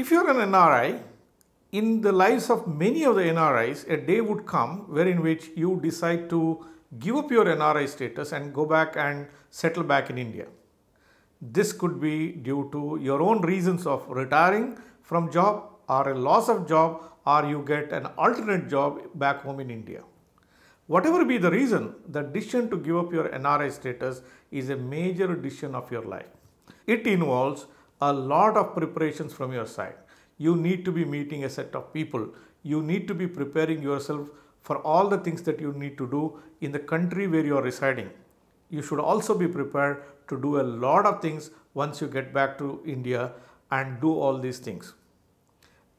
If you're an NRI, in the lives of many of the NRIs, a day would come wherein which you decide to give up your NRI status and go back and settle back in India. This could be due to your own reasons of retiring from job or a loss of job or you get an alternate job back home in India. Whatever be the reason, the decision to give up your NRI status is a major decision of your life. It involves a lot of preparations from your side. You need to be meeting a set of people. You need to be preparing yourself for all the things that you need to do in the country where you are residing. You should also be prepared to do a lot of things once you get back to India and do all these things.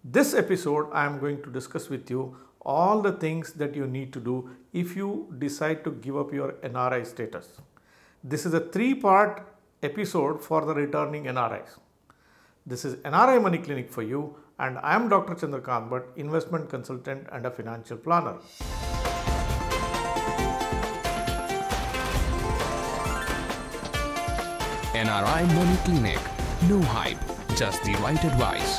This episode I am going to discuss with you all the things that you need to do if you decide to give up your NRI status. This is a three part episode for the returning NRIs. This is NRI Money Clinic for you and I am Dr. Chandra Kanbat, investment consultant and a financial planner. NRI Money Clinic. No hype, just the right advice.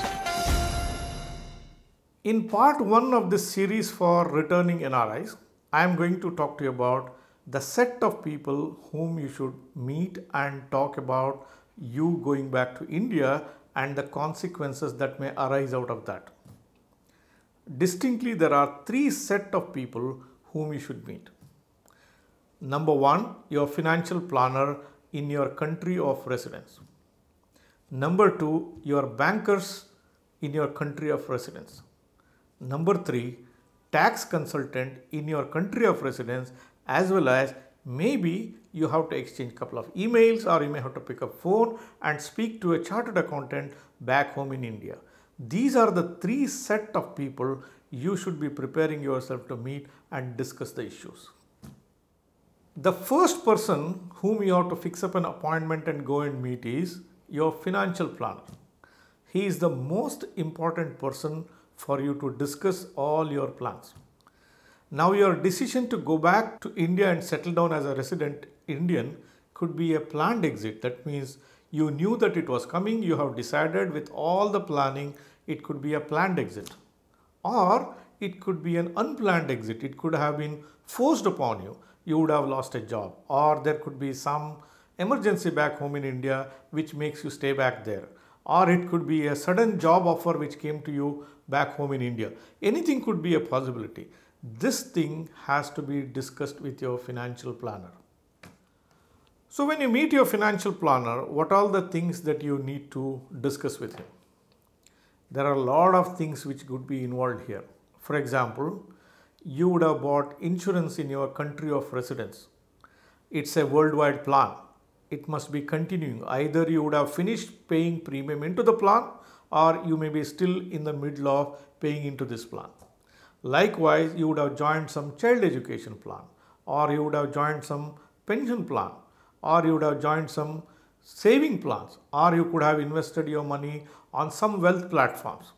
In part 1 of this series for returning NRIs, I am going to talk to you about the set of people whom you should meet and talk about you going back to India and the consequences that may arise out of that. Distinctly, there are three set of people whom you should meet. Number one, your financial planner in your country of residence. Number two, your bankers in your country of residence. Number three, tax consultant in your country of residence as well as maybe you have to exchange a couple of emails or you may have to pick up phone and speak to a chartered accountant back home in India. These are the three set of people you should be preparing yourself to meet and discuss the issues. The first person whom you have to fix up an appointment and go and meet is your financial planner. He is the most important person for you to discuss all your plans. Now your decision to go back to India and settle down as a resident Indian could be a planned exit. That means you knew that it was coming, you have decided with all the planning, it could be a planned exit. Or it could be an unplanned exit. It could have been forced upon you. You would have lost a job or there could be some emergency back home in India which makes you stay back there. Or it could be a sudden job offer which came to you back home in India. Anything could be a possibility this thing has to be discussed with your financial planner. So when you meet your financial planner, what are the things that you need to discuss with him? There are a lot of things which could be involved here. For example, you would have bought insurance in your country of residence. It's a worldwide plan. It must be continuing. Either you would have finished paying premium into the plan or you may be still in the middle of paying into this plan. Likewise, you would have joined some child education plan or you would have joined some pension plan or you would have joined some saving plans or you could have invested your money on some wealth platforms.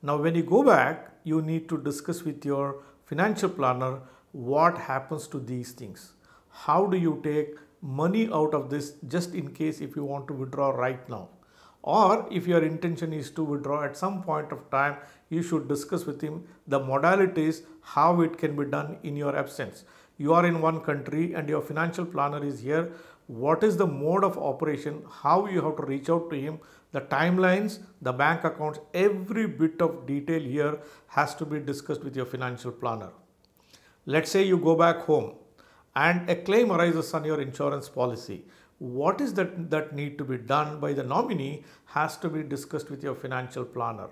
Now, when you go back, you need to discuss with your financial planner what happens to these things. How do you take money out of this just in case if you want to withdraw right now? or if your intention is to withdraw at some point of time, you should discuss with him the modalities, how it can be done in your absence. You are in one country and your financial planner is here. What is the mode of operation, how you have to reach out to him, the timelines, the bank accounts, every bit of detail here has to be discussed with your financial planner. Let's say you go back home and a claim arises on your insurance policy what is that that need to be done by the nominee has to be discussed with your financial planner.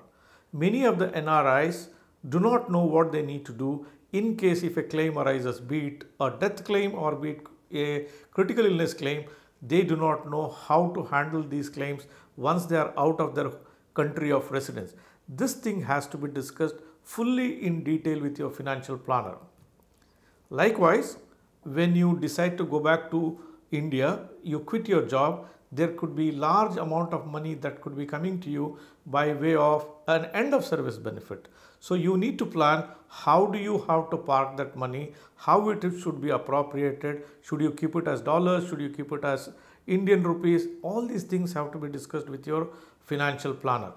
Many of the NRIs do not know what they need to do in case if a claim arises, be it a death claim or be it a critical illness claim, they do not know how to handle these claims once they are out of their country of residence. This thing has to be discussed fully in detail with your financial planner. Likewise, when you decide to go back to India, you quit your job, there could be large amount of money that could be coming to you by way of an end of service benefit. So you need to plan how do you have to park that money, how it should be appropriated, should you keep it as dollars, should you keep it as Indian rupees, all these things have to be discussed with your financial planner.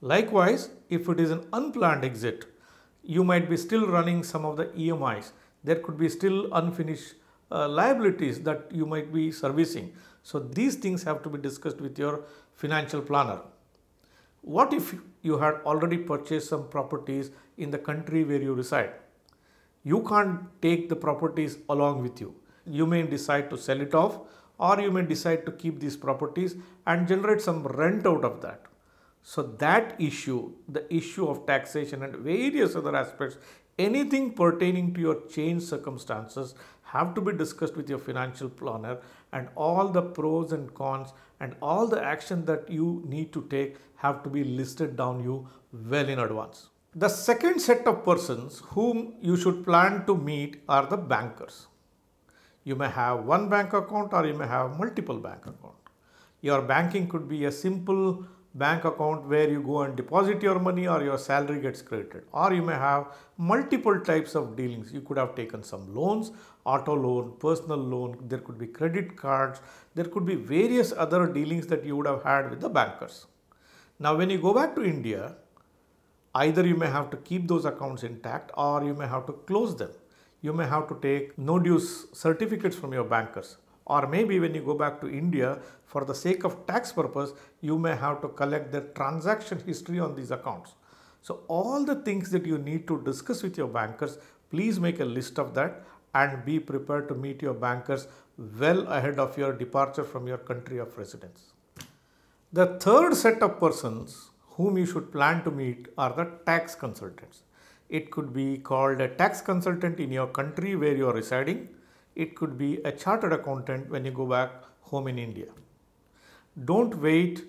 Likewise, if it is an unplanned exit, you might be still running some of the EMIs. There could be still unfinished uh, liabilities that you might be servicing. So these things have to be discussed with your financial planner. What if you had already purchased some properties in the country where you reside? You can't take the properties along with you. You may decide to sell it off or you may decide to keep these properties and generate some rent out of that. So that issue, the issue of taxation and various other aspects anything pertaining to your change circumstances have to be discussed with your financial planner and all the pros and cons and all the action that you need to take have to be listed down you well in advance. The second set of persons whom you should plan to meet are the bankers. You may have one bank account or you may have multiple bank account. Your banking could be a simple bank account where you go and deposit your money or your salary gets credited or you may have multiple types of dealings you could have taken some loans auto loan personal loan there could be credit cards there could be various other dealings that you would have had with the bankers now when you go back to india either you may have to keep those accounts intact or you may have to close them you may have to take no dues certificates from your bankers or maybe when you go back to India for the sake of tax purpose you may have to collect the transaction history on these accounts. So all the things that you need to discuss with your bankers please make a list of that and be prepared to meet your bankers well ahead of your departure from your country of residence. The third set of persons whom you should plan to meet are the tax consultants. It could be called a tax consultant in your country where you are residing it could be a chartered accountant when you go back home in India. Don't wait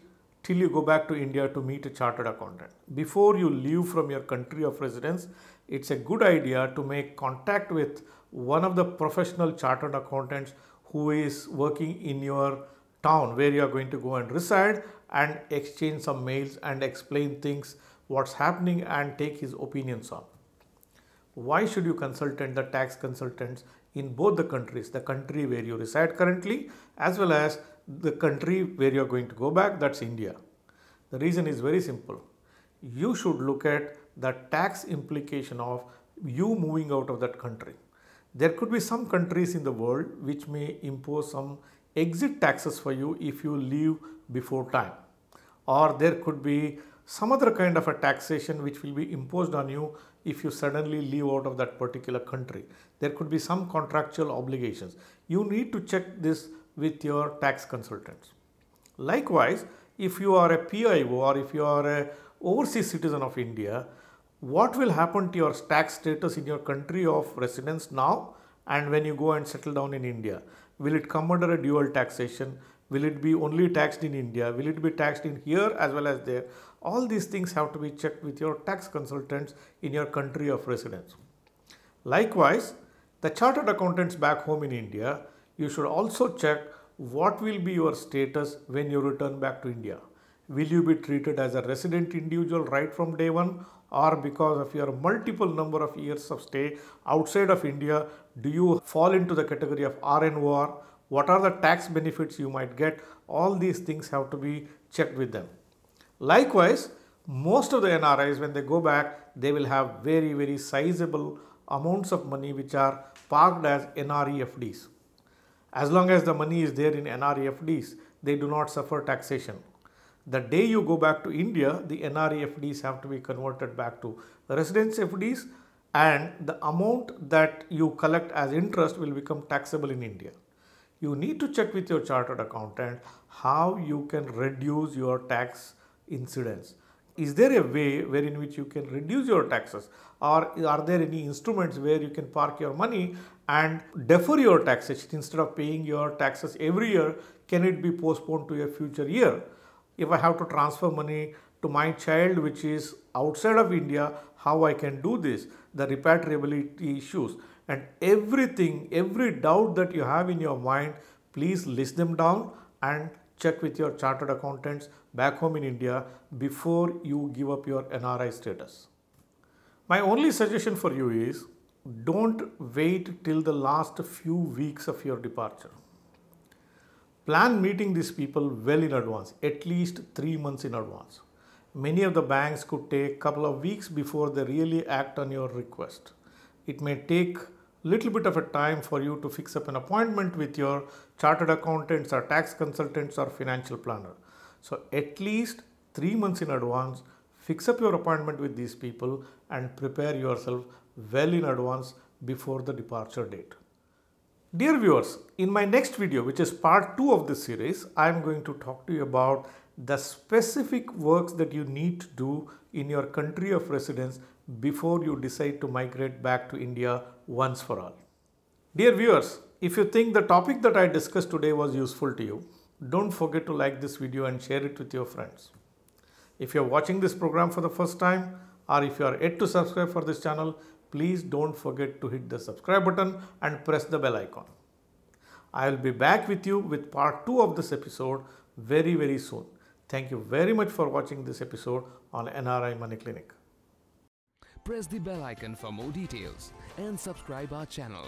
till you go back to India to meet a chartered accountant. Before you leave from your country of residence, it's a good idea to make contact with one of the professional chartered accountants who is working in your town where you are going to go and reside and exchange some mails and explain things what's happening and take his opinions on. Why should you consult the tax consultants in both the countries, the country where you reside currently as well as the country where you are going to go back, that's India. The reason is very simple. You should look at the tax implication of you moving out of that country. There could be some countries in the world which may impose some exit taxes for you if you leave before time. Or there could be some other kind of a taxation which will be imposed on you if you suddenly leave out of that particular country. There could be some contractual obligations. You need to check this with your tax consultants. Likewise, if you are a PIO or if you are a overseas citizen of India, what will happen to your tax status in your country of residence now and when you go and settle down in India? Will it come under a dual taxation? Will it be only taxed in India? Will it be taxed in here as well as there? All these things have to be checked with your tax consultants in your country of residence. Likewise, the chartered accountants back home in India, you should also check what will be your status when you return back to India. Will you be treated as a resident individual right from day one or because of your multiple number of years of stay outside of India, do you fall into the category of RNOR? What are the tax benefits you might get? All these things have to be checked with them. Likewise, most of the NRIs when they go back, they will have very, very sizable amounts of money which are parked as NREFDs. As long as the money is there in NREFDs, they do not suffer taxation. The day you go back to India, the NREFDs have to be converted back to residence FDs and the amount that you collect as interest will become taxable in India. You need to check with your chartered accountant how you can reduce your tax incidence. Is there a way wherein which you can reduce your taxes or are there any instruments where you can park your money and defer your taxes instead of paying your taxes every year? Can it be postponed to a future year? If I have to transfer money to my child which is outside of India, how I can do this? The repatriability issues and everything, every doubt that you have in your mind, please list them down and check with your chartered accountants back home in India before you give up your NRI status. My only suggestion for you is don't wait till the last few weeks of your departure. Plan meeting these people well in advance, at least three months in advance. Many of the banks could take a couple of weeks before they really act on your request. It may take little bit of a time for you to fix up an appointment with your chartered accountants or tax consultants or financial planner. So at least three months in advance, fix up your appointment with these people and prepare yourself well in advance before the departure date. Dear viewers, in my next video, which is part 2 of this series, I am going to talk to you about the specific works that you need to do in your country of residence before you decide to migrate back to India once for all. Dear viewers, if you think the topic that I discussed today was useful to you, don't forget to like this video and share it with your friends. If you are watching this program for the first time or if you are yet to subscribe for this channel, please don't forget to hit the subscribe button and press the bell icon. I will be back with you with part 2 of this episode very very soon. Thank you very much for watching this episode on NRI Money Clinic press the bell icon for more details and subscribe our channel.